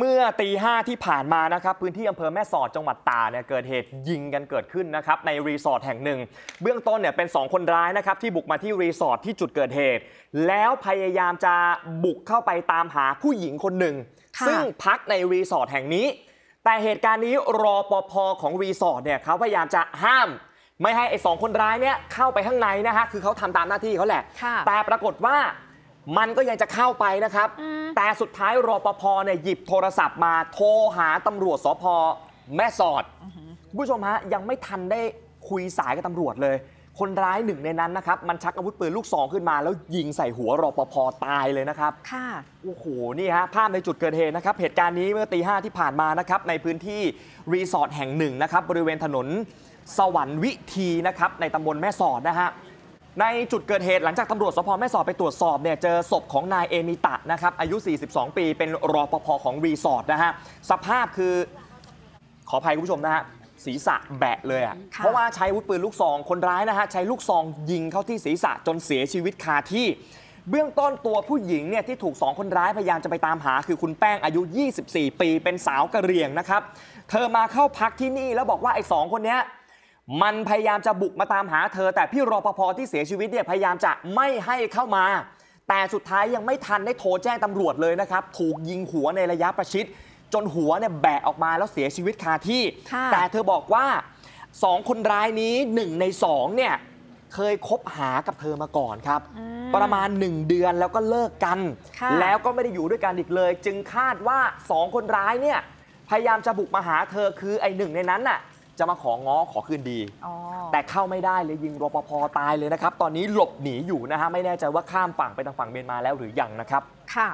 เมื่อตีห้าที่ผ่านมานะครับพื้นที่อำเภอแม่สอดจังหวัดตาเนี่ยเกิดเหตุยิงกันเกิดขึ้นนะครับในรีสอร์ทแห่งหนึ่ง เบื้องต้นเนี่ยเป็น 2 คนร้ายนะครับที่บุกมาที่รีสอร์ทที่จุดเกิดเหตุ แล้วพยายามจะบุกเข้าไปตามหาผู้หญิงคนหนึ่งซึ่งพักในรีสอร์ทแห่งนี้แต่เหตุการณ์นี้รอปภของรีสอร์ทเนี่ยเขาพยายามจะห้าม ไม่ให้ไอ้สองคนร้ายเนี่ยเข้าไปข้างในนะฮะคือเขาทำตามหน้าที่เขาแหละแต่ปรากฏว่ามันก็ยังจะเข้าไปนะครับ แต่สุดท้ายรอปภเนี่ยหยิบโทรศัพท์มาโทรหาตำรวจสพแม่สอดคุณผู้ชมฮะยังไม่ทันได้คุยสายกับตำรวจเลย คนร้ายหนึ่งในนั้นนะครับ มันชักอาวุธปืนลูกสองขึ้นมา แล้วยิงใส่หัวรอปภตายเลยนะครับ ค่ะ โอ้โห นี่ฮะภาพในจุดเกิดเหตุนะครับ เหตุการณ์นี้เมื่อตีห้าที่ผ่านมานะครับในพื้นที่รีสอร์ทแห่งหนึ่งนะครับบริเวณถนนสวรรค์วิธีนะครับในตำบลแม่สอดนะฮะในจุดเกิดเหตุหลังจากตำรวจสพแม่สอดไปตรวจสอบเนี่ยเจอศพของนายเอมิตะนะครับ อายุ 42 ปีเป็นรอปภของรีสอร์ทนะฮะสภาพคือขออภัยคุณผู้ชมนะฮะศีรษะแบะเลยอ่ะเพราะว่าใช้วุธปืนลูกซองคนร้ายนะฮะใช้ลูกซองยิงเข้าที่ศีรษะจนเสียชีวิตคาที่ เบื้องต้นตัวผู้หญิงเนี่ยที่ถูก 2 คนร้ายพยายามจะไปตามหา คือคุณแป้งอายุ 24 ปีเป็นสาวกะเหรี่ยงนะครับเธอมาเข้าพักที่นี่แล้วบอกว่าไอ้สองคนเนี้ยมันพยายามจะบุกมาตามหาเธอ แต่พี่รปภที่เสียชีวิตเนี่ยพยายามจะไม่ให้เข้ามา แต่สุดท้ายยังไม่ทันได้โทรแจ้งตำรวจเลยนะครับถูกยิงหัวในระยะประชิด จนหัวเนี่ยแบะออกมาแล้วเสียชีวิตคาที่ แต่เธอบอกว่าสองคนร้ายนี้หนึ่งในสองเนี่ยเคยคบหากับเธอมาก่อนครับ ประมาณ 1 เดือนแล้วก็เลิกกัน แล้วก็ไม่ได้อยู่ด้วยกันอีกเลย จึงคาดว่า2คนร้ายเนี่ยพยายามจะบุกมาหาเธอคือไอ้หนึ่งในนั้นน่ะจะมาของ้อขอคืนดี แต่เข้าไม่ได้เลยยิงรปภตายเลยนะครับ ตอนนี้หลบหนีอยู่นะฮะไม่แน่ใจว่าข้ามฝั่งไปทางฝั่งเมียนมาแล้วหรือยังนะครับ ค่ะ